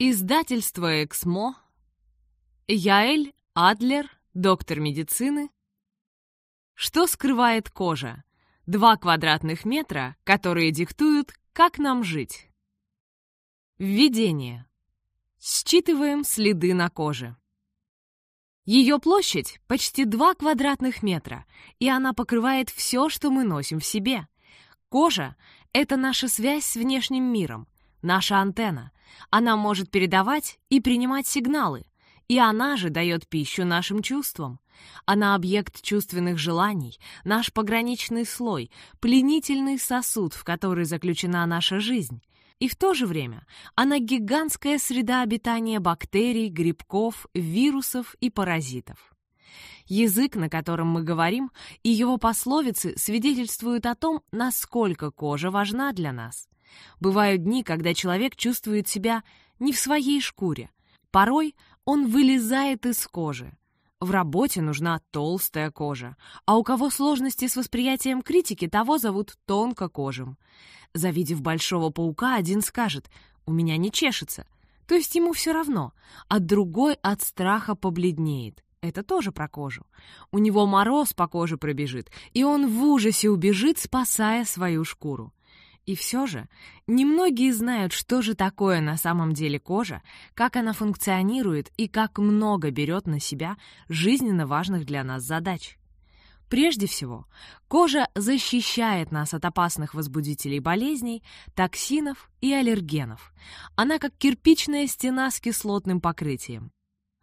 Издательство «Эксмо», Яэль Адлер, доктор медицины. Что скрывает кожа? Два квадратных метра, которые диктуют, как нам жить. Введение. Считываем следы на коже. Ее площадь почти два квадратных метра, и она покрывает все, что мы носим в себе. Кожа — это наша связь с внешним миром, наша антенна, она может передавать и принимать сигналы, и она же дает пищу нашим чувствам. Она объект чувственных желаний, наш пограничный слой, пленительный сосуд, в который заключена наша жизнь. И в то же время она гигантская среда обитания бактерий, грибков, вирусов и паразитов. Язык, на котором мы говорим, и его пословицы свидетельствуют о том, насколько кожа важна для нас. Бывают дни, когда человек чувствует себя не в своей шкуре. Порой он вылезает из кожи. В работе нужна толстая кожа, а у кого сложности с восприятием критики, того зовут тонкокожим. Завидев большого паука, один скажет «у меня не чешется», то есть ему все равно, а другой от страха побледнеет. Это тоже про кожу. У него мороз по коже пробежит, и он в ужасе убежит, спасая свою шкуру. И все же, немногие знают, что же такое на самом деле кожа, как она функционирует и как много берет на себя жизненно важных для нас задач. Прежде всего, кожа защищает нас от опасных возбудителей болезней, токсинов и аллергенов. Она как кирпичная стена с кислотным покрытием.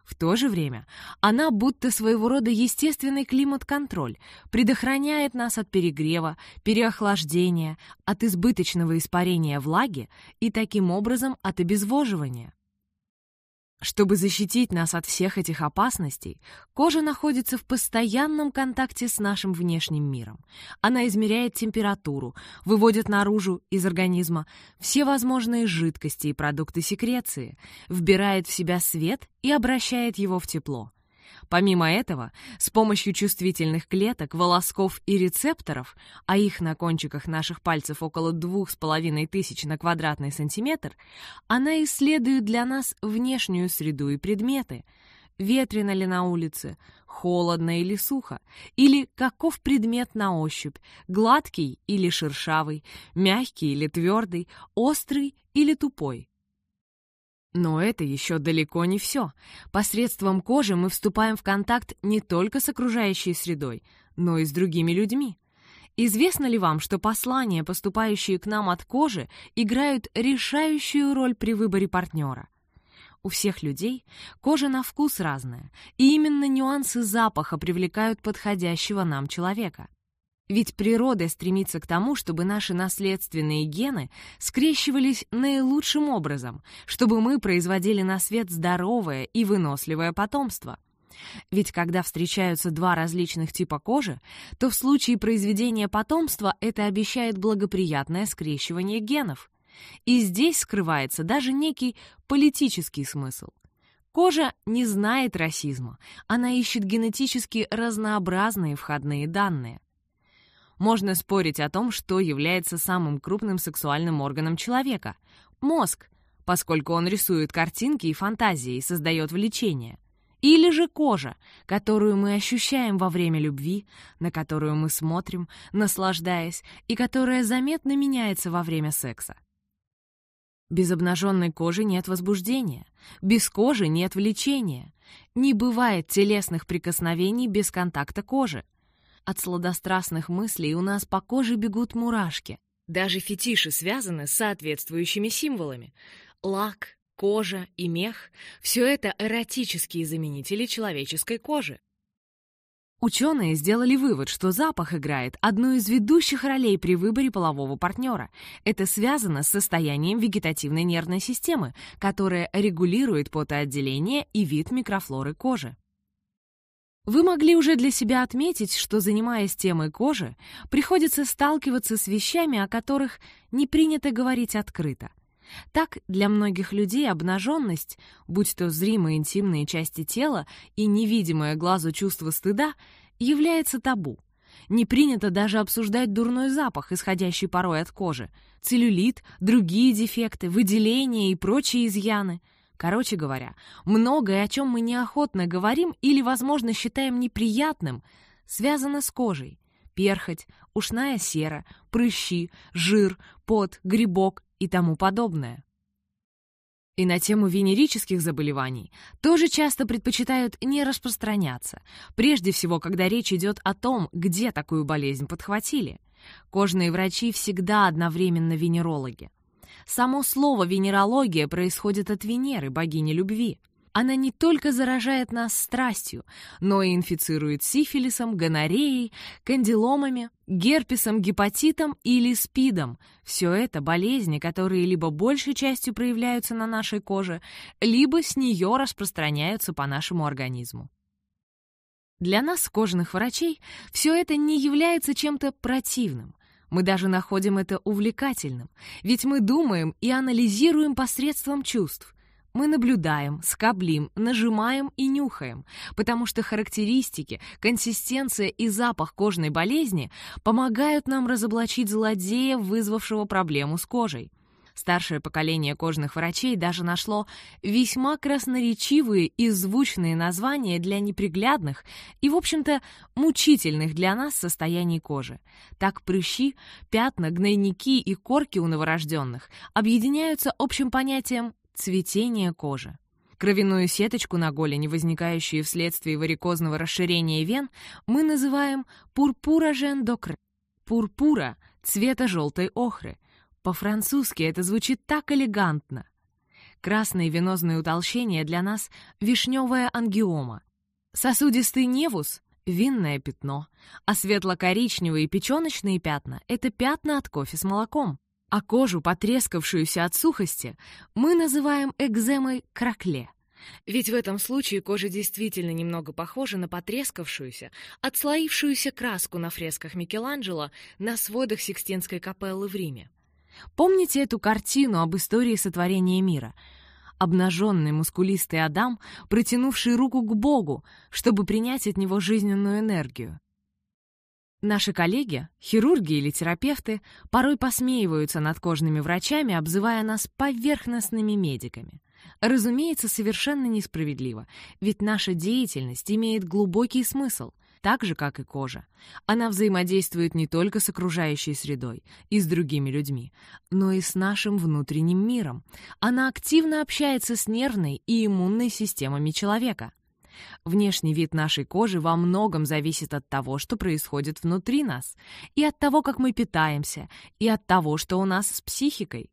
В то же время она будто своего рода естественный климат-контроль, предохраняет нас от перегрева, переохлаждения, от избыточного испарения влаги и таким образом от обезвоживания. Чтобы защитить нас от всех этих опасностей, кожа находится в постоянном контакте с нашим внешним миром. Она измеряет температуру, выводит наружу из организма все возможные жидкости и продукты секреции, вбирает в себя свет и обращает его в тепло. Помимо этого, с помощью чувствительных клеток, волосков и рецепторов, а их на кончиках наших пальцев около 2500 на квадратный сантиметр, она исследует для нас внешнюю среду и предметы. Ветрено ли на улице, холодно или сухо, или каков предмет на ощупь, гладкий или шершавый, мягкий или твердый, острый или тупой. Но это еще далеко не все. Посредством кожи мы вступаем в контакт не только с окружающей средой, но и с другими людьми. Известно ли вам, что послания, поступающие к нам от кожи, играют решающую роль при выборе партнера? У всех людей кожа на вкус разная, и именно нюансы запаха привлекают подходящего нам человека. Ведь природа стремится к тому, чтобы наши наследственные гены скрещивались наилучшим образом, чтобы мы производили на свет здоровое и выносливое потомство. Ведь когда встречаются два различных типа кожи, то в случае произведения потомства это обещает благоприятное скрещивание генов. И здесь скрывается даже некий политический смысл. Кожа не знает расизма, она ищет генетически разнообразные входные данные. Можно спорить о том, что является самым крупным сексуальным органом человека — мозг, поскольку он рисует картинки и фантазии и создает влечение. Или же кожа, которую мы ощущаем во время любви, на которую мы смотрим, наслаждаясь, и которая заметно меняется во время секса. Без обнаженной кожи нет возбуждения, без кожи нет влечения. Не бывает телесных прикосновений без контакта кожи. От сладострастных мыслей у нас по коже бегут мурашки. Даже фетиши связаны с соответствующими символами. Лак, кожа и мех — все это эротические заменители человеческой кожи. Ученые сделали вывод, что запах играет одну из ведущих ролей при выборе полового партнера. Это связано с состоянием вегетативной нервной системы, которая регулирует потоотделение и вид микрофлоры кожи. Вы могли уже для себя отметить, что, занимаясь темой кожи, приходится сталкиваться с вещами, о которых не принято говорить открыто. Так, для многих людей обнаженность, будь то зримые интимные части тела и невидимое глазу чувство стыда, является табу. Не принято даже обсуждать дурной запах, исходящий порой от кожи, целлюлит, другие дефекты, выделения и прочие изъяны – Короче говоря, многое, о чем мы неохотно говорим или, возможно, считаем неприятным, связано с кожей. Перхоть, ушная сера, прыщи, жир, пот, грибок и тому подобное. И на тему венерических заболеваний тоже часто предпочитают не распространяться, прежде всего, когда речь идет о том, где такую болезнь подхватили. Кожные врачи всегда одновременно венерологи. Само слово «венерология» происходит от Венеры, богини любви. Она не только заражает нас страстью, но и инфицирует сифилисом, гонореей, кандиломами, герпесом, гепатитом или спидом. Все это болезни, которые либо большей частью проявляются на нашей коже, либо с нее распространяются по нашему организму. Для нас, кожных врачей, все это не является чем-то противным. Мы даже находим это увлекательным, ведь мы думаем и анализируем посредством чувств. Мы наблюдаем, скоблим, нажимаем и нюхаем, потому что характеристики, консистенция и запах кожной болезни помогают нам разоблачить злодея, вызвавшего проблему с кожей. Старшее поколение кожных врачей даже нашло весьма красноречивые и звучные названия для неприглядных и, в общем-то, мучительных для нас состояний кожи. Так прыщи, пятна, гнойники и корки у новорожденных объединяются общим понятием «цветение кожи». Кровяную сеточку на голени, возникающую вследствие варикозного расширения вен, мы называем пурпура жендокры. Пурпура цвета желтой охры, по-французски это звучит так элегантно. Красные венозные утолщения для нас — вишневая ангиома. Сосудистый невус — винное пятно, а светло-коричневые печеночные пятна — это пятна от кофе с молоком. А кожу, потрескавшуюся от сухости, мы называем экземой кракле. Ведь в этом случае кожа действительно немного похожа на потрескавшуюся, отслоившуюся краску на фресках Микеланджело на сводах Сикстинской капеллы в Риме. Помните эту картину об истории сотворения мира? Обнаженный мускулистый Адам, протянувший руку к Богу, чтобы принять от него жизненную энергию. Наши коллеги, хирурги или терапевты, порой посмеиваются над кожными врачами, обзывая нас поверхностными медиками. Разумеется, совершенно несправедливо, ведь наша деятельность имеет глубокий смысл — так же, как и кожа. Она взаимодействует не только с окружающей средой и с другими людьми, но и с нашим внутренним миром. Она активно общается с нервной и иммунной системами человека. Внешний вид нашей кожи во многом зависит от того, что происходит внутри нас, и от того, как мы питаемся, и от того, что у нас с психикой.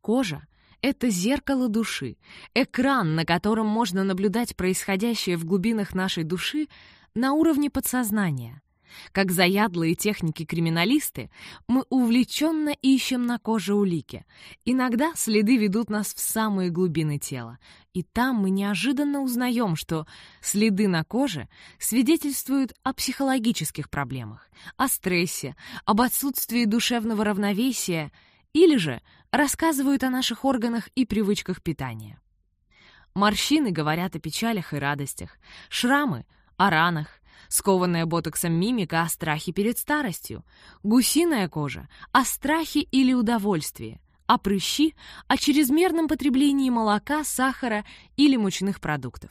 Кожа — это зеркало души, экран, на котором можно наблюдать происходящее в глубинах нашей души на уровне подсознания. Как заядлые техники-криминалисты, мы увлеченно ищем на коже улики. Иногда следы ведут нас в самые глубины тела, и там мы неожиданно узнаем, что следы на коже свидетельствуют о психологических проблемах, о стрессе, об отсутствии душевного равновесия или же рассказывают о наших органах и привычках питания. Морщины говорят о печалях и радостях, шрамы о ранах, скованная ботоксом мимика о страхе перед старостью, гусиная кожа о страхе или удовольствии, о а прыщи о чрезмерном потреблении молока, сахара или мучных продуктов.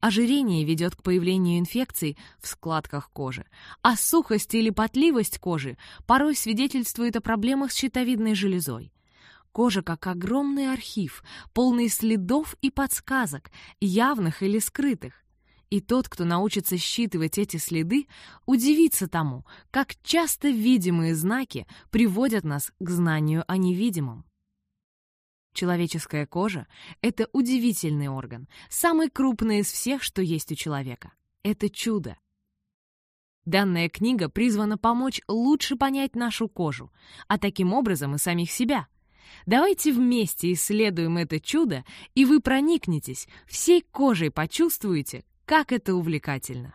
Ожирение ведет к появлению инфекций в складках кожи, а сухость или потливость кожи порой свидетельствует о проблемах с щитовидной железой. Кожа как огромный архив, полный следов и подсказок, явных или скрытых, и тот, кто научится считывать эти следы, удивится тому, как часто видимые знаки приводят нас к знанию о невидимом. Человеческая кожа — это удивительный орган, самый крупный из всех, что есть у человека. Это чудо. Данная книга призвана помочь лучше понять нашу кожу, а таким образом и самих себя. Давайте вместе исследуем это чудо, и вы проникнетесь, всей кожей почувствуете, как это увлекательно!